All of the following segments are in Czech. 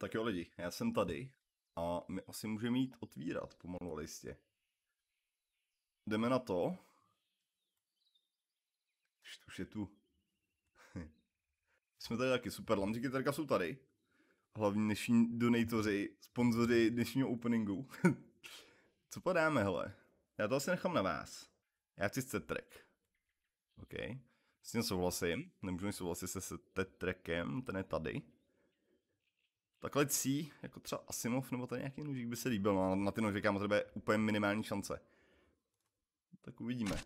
Tak jo lidi, já jsem tady a my asi můžeme jít otvírat pomalu listě. Jdeme na to. Už je tu. Jsme tady taky super, lamžiky terka jsou tady. Hlavní dnešní donatoři, sponzoři dnešního openingu. Co podáme, hele? Já to asi nechám na vás. Já chci track. OK. S tím souhlasím. Nemůžu souhlasit se trackem, ten je tady. Takhle C, jako třeba Asimov nebo ten nějaký nožík by se líbil, no na ty nožíky kámo, úplně minimální šance. Tak uvidíme.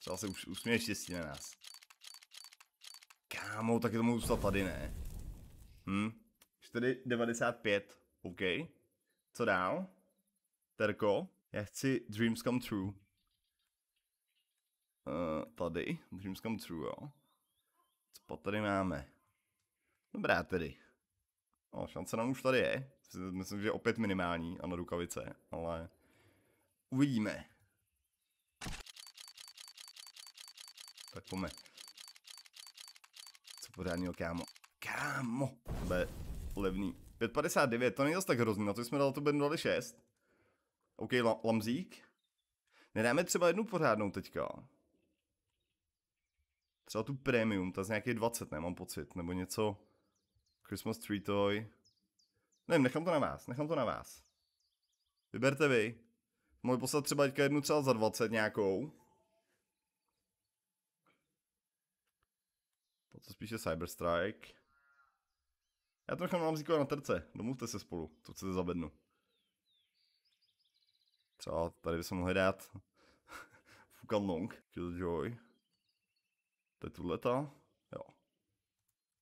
Třeba se už usměje štěstí na nás. Kámo, je to mohu zůstat tady, ne? Hm? 4,95, OK. Co dál? Terko, já chci Dreams Come True. Uh, tady, Dreams Come True, jo. Co tady máme? Dobrá tedy. No, šance nám už tady je. Myslím, že opět minimální a na rukavice, ale uvidíme. Tak pojďme. Co pořádního kámo? Kámo! To je levný. 5,59, to není zase tak hrozný, na to jsme dali to dali 6. OK, la lamzík. Nedáme třeba jednu pořádnou teďka. Třeba tu premium, ta z nějakých 20, nemám pocit, nebo něco. Christmas Tree Toy. Nevím, nechám to na vás, nechám to na vás. Vyberte vy. Můžu poslat třeba teďka jednu třeba za 20 nějakou. To co spíše Cyberstrike. Já to nechám vám říkat na terce, domluvte se spolu, co chcete za bednu. Třeba tady bychom mohli dát Fukan Long, Killjoy. To je tuhleta, jo.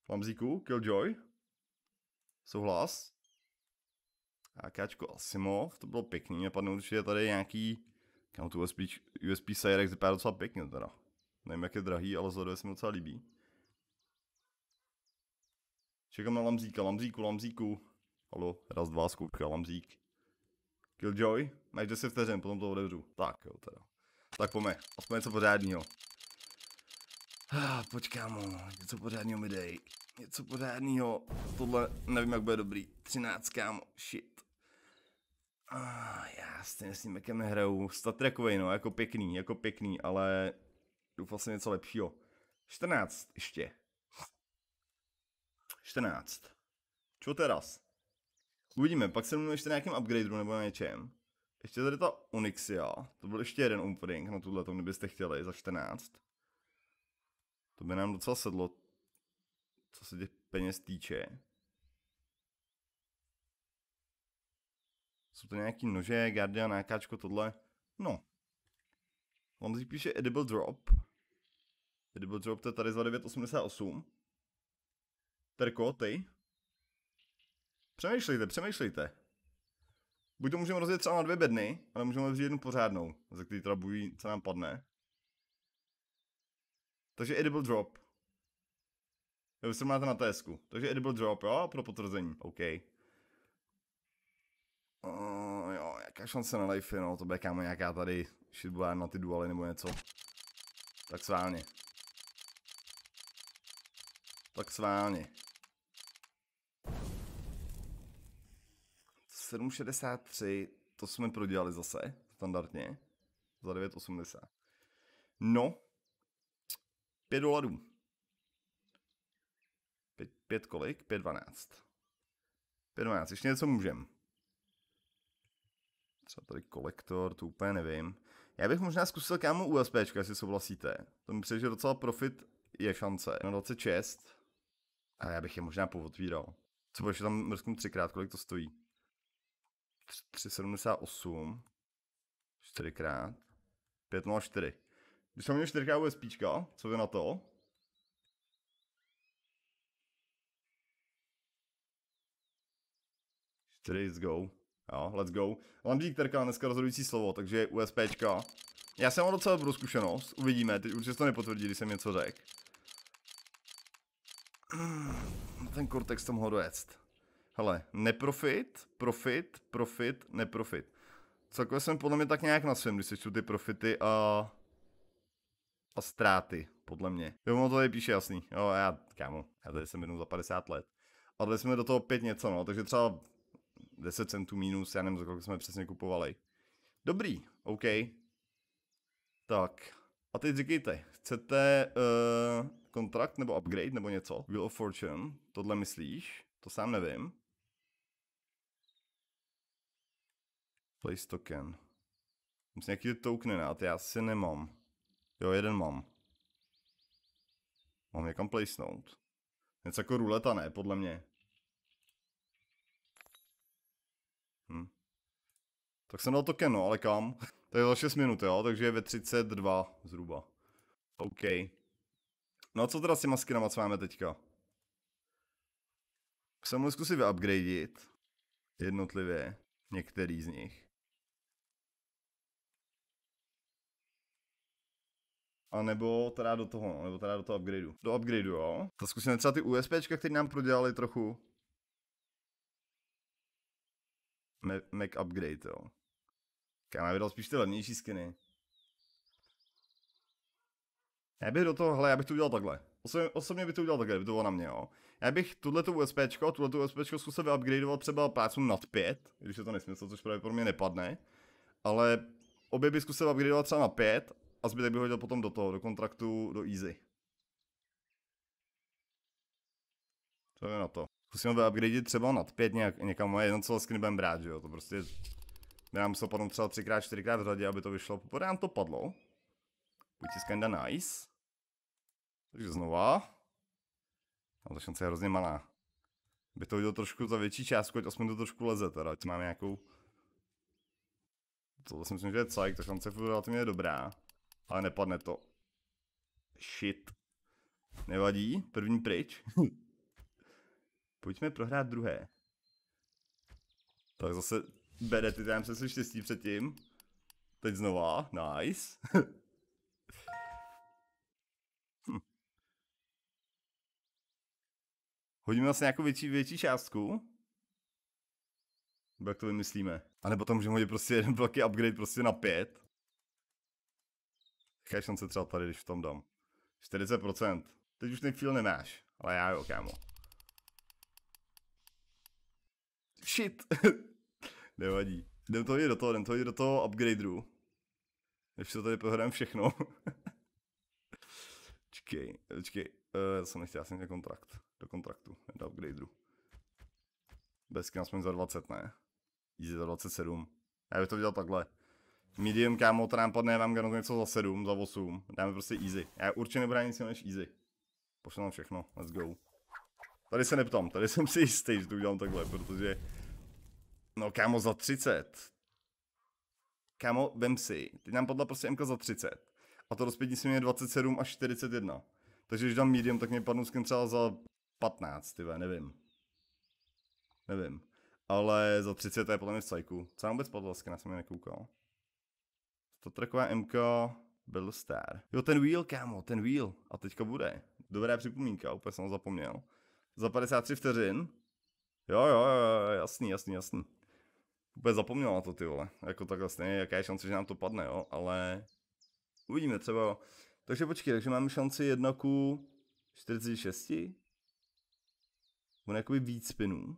Klamzíku, Killjoy. Souhlas. AKčko Asimov, to bylo pěkný, mě padne určitě tady nějaký, kam tu USB, USB Sirex vypadá docela pěkně teda. Nevím, jak je drahý, ale vzhledově se mi docela líbí. Čekám na Lamzíka, Lamzíku, Lamzíku. Halo, raz, dva, zkouška, Lamzík. Killjoy, máš si vteřin, potom to odevřu. Tak jo teda. Tak pojďme, aspoň něco pořádního. Ah, počkám, něco pořádního mi dej. Něco pořádného. Tohle nevím, jak bude dobrý. 13, kámo. Shit. Ah, já stejně s tím Mekem nehraju. Statrakovej, no, jako pěkný, jako pěkný, ale doufal jsem něco lepšího. 14 ještě. 14. Čo teraz? Uvidíme, pak se mluvíme ještě na nějakém upgradeu nebo na něčem. Ještě tady ta Onyxia, to byl ještě jeden opening na tuhle, to kdybyste chtěli, za 14. To by nám docela sedlo, co se těch peněz týče. Jsou to nějaký nože, Guardian, nějakáčko, tohle. No. On si píše Edible Drop. Edible Drop to je tady za 9,88. Terko, ty. Přemýšlejte, přemýšlejte. Buď to můžeme rozjet třeba na dvě bedny, ale můžeme vzít jednu pořádnou, za který teda bují, co nám padne. Takže Edible Drop. Nebo se máte na TS. Takže edible drop, jo, pro potvrzení. OK. Uh, jo, jaká šance na life, no, to bude kámo nějaká tady shitboard na ty dualy nebo něco. Tak sválně. Tak sválně. 7,63, to jsme prodělali zase, standardně, za 9,80. No, 5 dolarů. 5 kolik? 5, 12. 5, 12. ještě něco můžem. Třeba tady kolektor, to úplně nevím. Já bych možná zkusil kámo USB, jestli souhlasíte. To mi přijde, že docela profit je šance. Na 26. A já bych je možná povotvíral. Co bude, že tam mrzknu třikrát, kolik to stojí? 3,78. Čtyřikrát. 5,04. Když jsem měl čtyřikrát USPčka, co vy na to? Today's go. Jo, let's go. Lambdík Terka, dneska rozhodující slovo, takže USPčka. Já jsem mám docela dobrou zkušenost, uvidíme, teď určitě to nepotvrdí, když jsem něco řekl. Ten Cortex tam ho dojet. Hele, neprofit, profit, profit, neprofit. Celkově jsem podle mě tak nějak na svém, když se ty profity a... a ztráty, podle mě. Jo, ono to tady píše jasný. Jo, já, kámo, já tady jsem jenom za 50 let. A dali jsme do toho pět něco, no, takže třeba 10 centů minus, já nevím, za kolik jsme přesně kupovali. Dobrý, OK. Tak, a teď říkejte, chcete uh, kontrakt nebo upgrade nebo něco? will of Fortune, tohle myslíš? To sám nevím. Place token. Musím nějaký tokeny na já si nemám. Jo, jeden mám. Mám někam placenout. Něco jako ruleta ne, podle mě. Tak jsem dal to keno, ale kam? tak za 6 minut, jo, takže je ve 32 zhruba. OK. No a co teda s těma skinama, co máme teďka? Jsem mohl zkusit vyupgradit jednotlivě některý z nich. A nebo teda do toho, no, nebo teda do toho upgradeu. Do upgradeu, jo. To zkusíme třeba ty USPčka, které nám prodělali trochu. Mac upgrade, jo. Kámo, já bych dal spíš ty levnější skiny. Já bych do toho, hele, já bych to udělal takhle. Osobně, osobně bych to udělal takhle, by to bylo na mě, jo. Já bych tuhle tu USP, tuhle tu USP zkusil vyupgradeovat třeba prácu nad 5, když je to nesmysl, což právě pro mě nepadne. Ale obě bych zkusil upgradeovat třeba na 5 a zbytek bych hodil potom do toho, do kontraktu, do easy. Co je na to? Zkusíme upgradeit třeba nad 5 nějak, někam moje, jenom co skin vlastně budeme brát, že jo, to prostě nám musel potom třeba třikrát, čtyřikrát v řadě, aby to vyšlo. Pokud nám to padlo. Which is kinda nice. Takže znova. Ale ta šance je hrozně malá. By to udělal trošku za větší částku, ať aspoň to trošku leze teda, ať máme nějakou... Tohle si myslím, že je cajk, ta šance je relativně dobrá. Ale nepadne to. Shit. Nevadí, první pryč. Pojďme prohrát druhé. Tak zase Bede, ty tam se štěstí předtím. Teď znova, nice. hm. Hodíme asi nějakou větší, větší částku. Jak to vymyslíme? A nebo tam můžeme hodit prostě jeden velký upgrade prostě na pět. Jaká šance třeba tady, když v tom dám? 40%. Teď už ten feel nemáš, ale já jo, kámo. Shit. Nevadí. Jdem to jít do toho, jdem to jít do toho upgraderu. Než se tady prohrám všechno. čekej, čekej. Uh, eh, to jsem nechtěl, já jsem kontrakt. Do kontraktu, ne do upgraderu. kina jsme za 20, ne? Easy za 27. Já bych to viděl takhle. Medium, kámo, to nám padne, vám garantuje něco za 7, za 8. Dáme prostě easy. Já určitě nebudu nic než easy. Pošlám všechno, let's go. Tady se neptám, tady jsem si jistý, že to udělám takhle, protože No kámo, za 30. Kámo, vem si, Ty nám padla prostě MK za 30. A to rozpětí si mě 27 až 41. Takže když dám medium, tak mě padnou skin třeba za 15, tyve, nevím. Nevím. Ale za 30 to je podle mě v cajku. Co nám vůbec padla skin, já jsem mě nekoukal. To tracková MK byl star. Jo, ten wheel, kámo, ten wheel. A teďka bude. Dobrá připomínka, úplně jsem ho zapomněl. Za 53 vteřin. Jo, jo, jo, jasný, jasný, jasný úplně zapomněl na to, ty vole. Jako takhle stejně, jaká je šance, že nám to padne, jo, ale uvidíme třeba, jo. Takže počkej, takže máme šanci 1 ku 46? On jakoby víc spinů.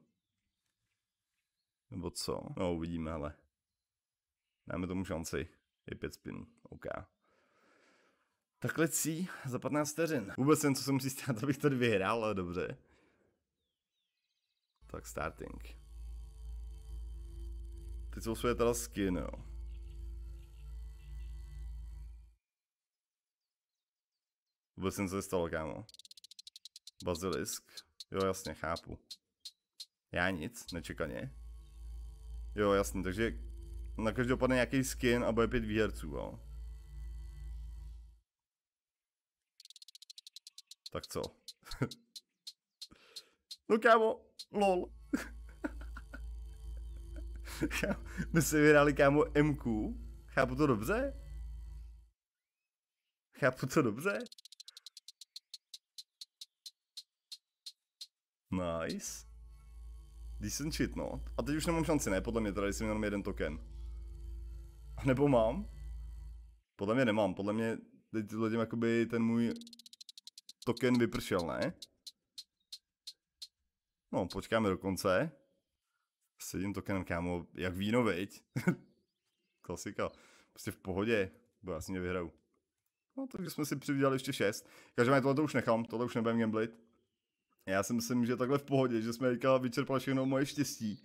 Nebo co? No, uvidíme, ale. Dáme tomu šanci. Je pět spinů. OK. Takhle cí za 15 vteřin. Vůbec jen, co se musí stát, abych tady vyhrál, ale dobře. Tak starting. Teď se osvojuje teda skin, jo. Vůbec nic se stalo, kámo. Bazilisk. Jo, jasně, chápu. Já nic, nečekaně. Jo, jasně, takže na každého padne nějaký skin a bude pět výherců, jo. Tak co? no kámo, lol. My si vyhráli kámo MQ. Chápu to dobře? Chápu to dobře? Nice. Decent shit, no. A teď už nemám šanci, ne? Podle mě tady jsem jenom jeden token. A nebo mám? Podle mě nemám, podle mě teď lidem jakoby ten můj token vypršel, ne? No, počkáme do konce. S jedním tokenem, kámo, jak víno, veď? Klasika. Prostě v pohodě, bo já si mě vyhraju. No, takže jsme si přivydělali ještě šest. Každopádně tohle to už nechám, tohle už nebudem gamblit. Já si myslím, že takhle v pohodě, že jsme teďka vyčerpali všechno moje štěstí.